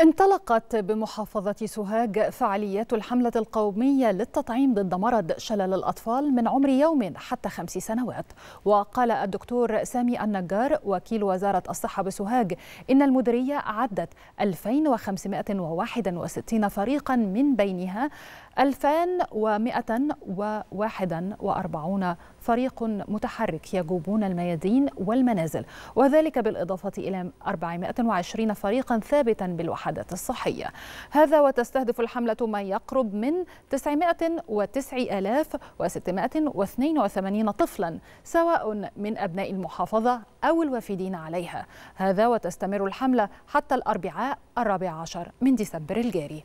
انطلقت بمحافظة سوهاج فعاليات الحملة القومية للتطعيم ضد مرض شلل الأطفال من عمر يوم حتى خمس سنوات وقال الدكتور سامي النجار وكيل وزارة الصحة بسوهاج إن المديرية عدت 2561 فريقا من بينها 2141 فريق متحرك يجوبون الميادين والمنازل وذلك بالإضافة إلى 420 فريقا ثابتا بالوحدات الصحية هذا وتستهدف الحملة ما يقرب من 909682 طفلا سواء من أبناء المحافظة أو الوافدين عليها هذا وتستمر الحملة حتى الأربعاء الرابع عشر من ديسمبر الجاري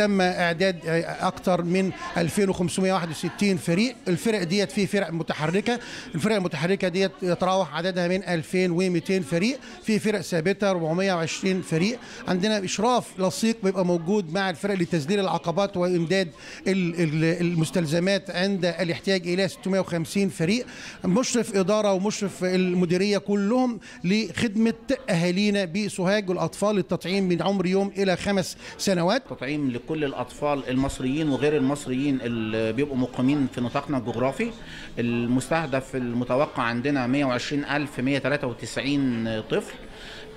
تم اعداد اكثر من 2561 فريق الفرق ديت في فرق متحركه الفرق المتحركه ديت يتراوح عددها من 2200 فريق في فرق ثابته 420 فريق عندنا اشراف لصيق بيبقى موجود مع الفرق لتسجيل العقبات وامداد المستلزمات عند الاحتياج الى 650 فريق مشرف اداره ومشرف المديريه كلهم لخدمه اهالينا بسوهاج والاطفال للتطعيم من عمر يوم الى خمس سنوات تطعيم كل الاطفال المصريين وغير المصريين اللي بيبقوا مقيمين في نطاقنا الجغرافي المستهدف المتوقع عندنا 120193 طفل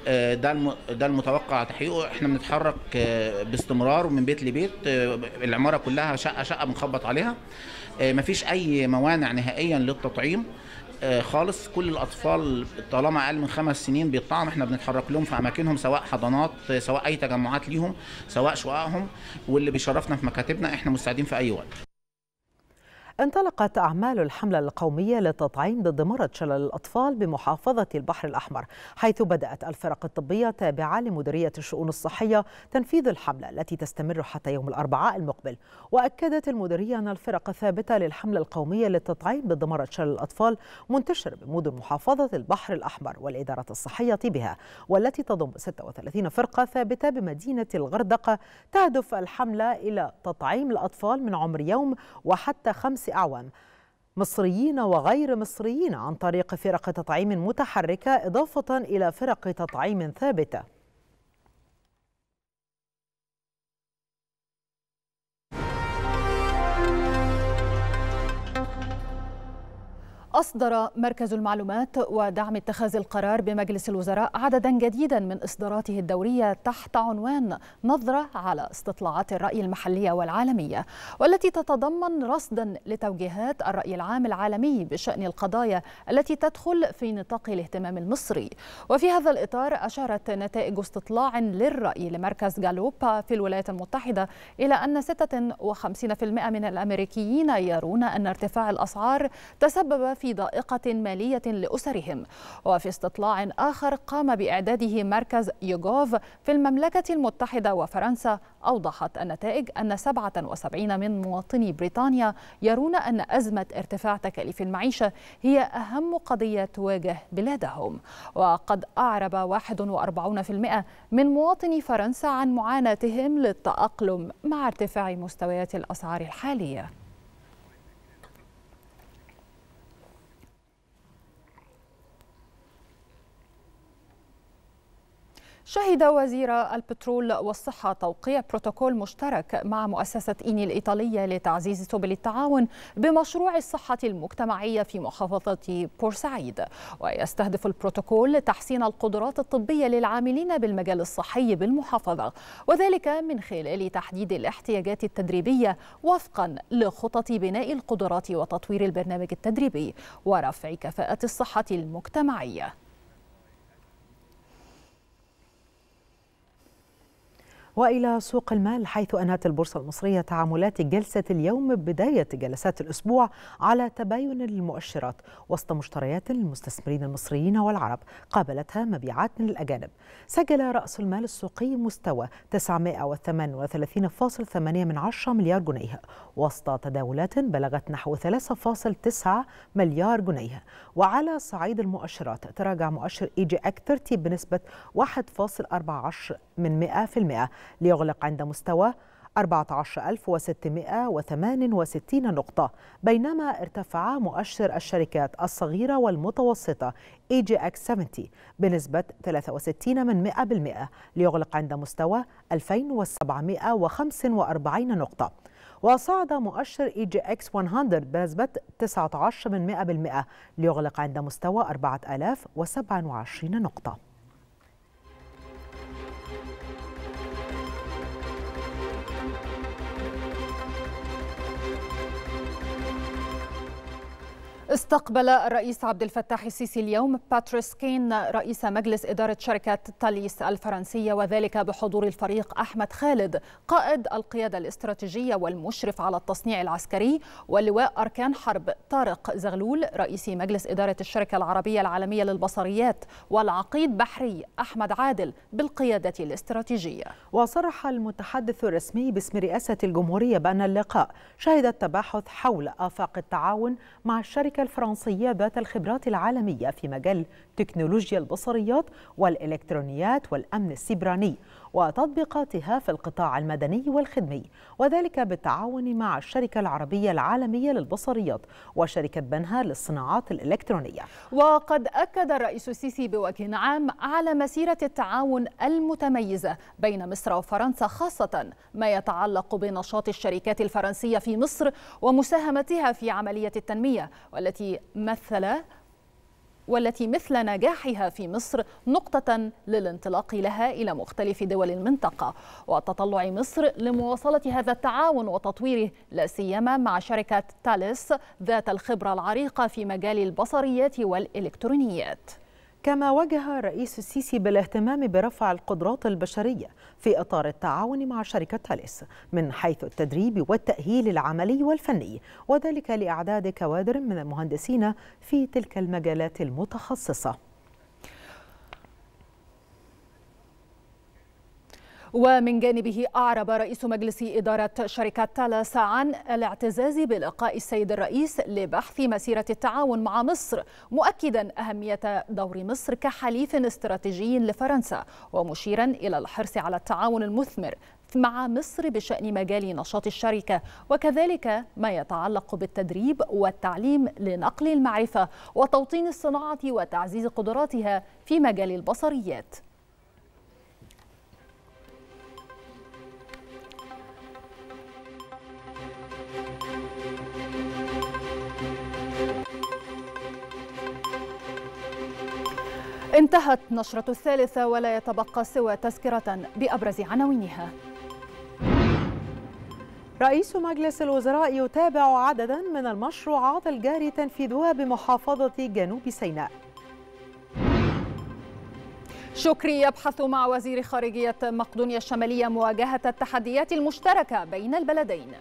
آه، ده ده المتوقع تحقيقه احنا بنتحرك آه، باستمرار ومن بيت لبيت آه، العماره كلها شقه شقه بنخبط عليها مفيش اي موانع نهائيا للتطعيم آه، خالص كل الاطفال طالما اقل من خمس سنين بيطعم احنا بنتحرك لهم في اماكنهم سواء حضانات سواء اي تجمعات ليهم سواء شققهم واللي بيشرفنا في مكاتبنا احنا مستعدين في اي وقت انطلقت أعمال الحملة القومية للتطعيم ضد مرض شلل الأطفال بمحافظة البحر الأحمر حيث بدأت الفرق الطبية تابعة لمديرية الشؤون الصحية تنفيذ الحملة التي تستمر حتى يوم الأربعاء المقبل وأكدت المديرية أن الفرق الثابتة للحملة القومية للتطعيم ضد مرض شلل الأطفال منتشر بمدن محافظة البحر الأحمر والإدارة الصحية بها والتي تضم 36 فرقة ثابتة بمدينة الغردقة تهدف الحملة إلى تطعيم الأطفال من عمر يوم وحتى خمس خمس أعوام مصريين وغير مصريين عن طريق فرق تطعيم متحركة إضافة إلى فرق تطعيم ثابتة أصدر مركز المعلومات ودعم اتخاذ القرار بمجلس الوزراء عددا جديدا من إصداراته الدورية تحت عنوان نظرة على استطلاعات الرأي المحلية والعالمية والتي تتضمن رصدا لتوجيهات الرأي العام العالمي بشأن القضايا التي تدخل في نطاق الاهتمام المصري وفي هذا الإطار أشارت نتائج استطلاع للرأي لمركز جالوبا في الولايات المتحدة إلى أن 56% من الأمريكيين يرون أن ارتفاع الأسعار تسبب في في ضائقة مالية لأسرهم وفي استطلاع آخر قام بإعداده مركز يوغوف في المملكة المتحدة وفرنسا أوضحت النتائج أن 77 من مواطني بريطانيا يرون أن أزمة ارتفاع تكاليف المعيشة هي أهم قضية تواجه بلادهم وقد أعرب 41% من مواطني فرنسا عن معاناتهم للتأقلم مع ارتفاع مستويات الأسعار الحالية شهد وزير البترول والصحة توقيع بروتوكول مشترك مع مؤسسة إيني الإيطالية لتعزيز سبل التعاون بمشروع الصحة المجتمعية في محافظة بورسعيد ويستهدف البروتوكول تحسين القدرات الطبية للعاملين بالمجال الصحي بالمحافظة وذلك من خلال تحديد الاحتياجات التدريبية وفقا لخطط بناء القدرات وتطوير البرنامج التدريبي ورفع كفاءة الصحة المجتمعية والى سوق المال حيث انهت البورصه المصريه تعاملات جلسه اليوم بدايه جلسات الاسبوع على تباين المؤشرات وسط مشتريات المستثمرين المصريين والعرب قابلتها مبيعات من الاجانب سجل راس المال السوقي مستوى 938.8 من مليار جنيه وسط تداولات بلغت نحو 3.9 مليار جنيه وعلى صعيد المؤشرات تراجع مؤشر اي جي اك 30 بنسبه 1.14 من 100% ليغلق عند مستوى 14668 نقطة بينما ارتفع مؤشر الشركات الصغيرة والمتوسطة AGX 70 بنسبة 63 من 100% ليغلق عند مستوى 2745 نقطة وصعد مؤشر اي جي اكس 100 بنسبة 19 من 100% ليغلق عند مستوى 4027 نقطة استقبل الرئيس عبد الفتاح السيسي اليوم باتريس كين رئيس مجلس إدارة شركة تاليس الفرنسية وذلك بحضور الفريق أحمد خالد قائد القيادة الاستراتيجية والمشرف على التصنيع العسكري واللواء أركان حرب طارق زغلول رئيس مجلس إدارة الشركة العربية العالمية للبصريات والعقيد بحري أحمد عادل بالقيادة الاستراتيجية وصرح المتحدث الرسمي باسم رئاسة الجمهورية بأن اللقاء شهد التباحث حول آفاق التعاون مع الشركة الفرنسية ذات الخبرات العالمية في مجال تكنولوجيا البصريات والإلكترونيات والأمن السبراني وتطبيقاتها في القطاع المدني والخدمي وذلك بالتعاون مع الشركة العربية العالمية للبصريات وشركة بنها للصناعات الإلكترونية وقد أكد الرئيس السيسي بوجه عام على مسيرة التعاون المتميزة بين مصر وفرنسا خاصة ما يتعلق بنشاط الشركات الفرنسية في مصر ومساهمتها في عملية التنمية والتي مثل والتي مثل نجاحها في مصر نقطة للانطلاق لها إلى مختلف دول المنطقة وتطلع مصر لمواصلة هذا التعاون وتطويره لا سيما مع شركة تاليس ذات الخبرة العريقة في مجال البصريات والإلكترونيات كما وجه الرئيس السيسي بالاهتمام برفع القدرات البشرية في إطار التعاون مع شركة تاليس من حيث التدريب والتأهيل العملي والفني وذلك لإعداد كوادر من المهندسين في تلك المجالات المتخصصة ومن جانبه أعرب رئيس مجلس إدارة شركة تالاس عن الاعتزاز بلقاء السيد الرئيس لبحث مسيرة التعاون مع مصر مؤكدا أهمية دور مصر كحليف استراتيجي لفرنسا ومشيرا إلى الحرص على التعاون المثمر مع مصر بشأن مجال نشاط الشركة وكذلك ما يتعلق بالتدريب والتعليم لنقل المعرفة وتوطين الصناعة وتعزيز قدراتها في مجال البصريات انتهت نشرة الثالثة ولا يتبقى سوى تذكرة بأبرز عناوينها رئيس مجلس الوزراء يتابع عددا من المشروعات الجاري تنفيذها بمحافظة جنوب سيناء شكري يبحث مع وزير خارجية مقدونيا الشمالية مواجهة التحديات المشتركة بين البلدين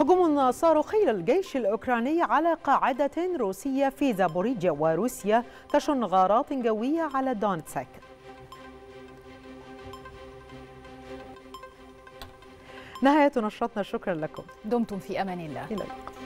هجوم صاروخي للجيش الأوكراني على قاعدة روسية في زابوريجيا وروسيا تشن غارات جوية على دونتسك نهاية نشرتنا شكرا لكم دمتم في أمان الله إلى اللقاء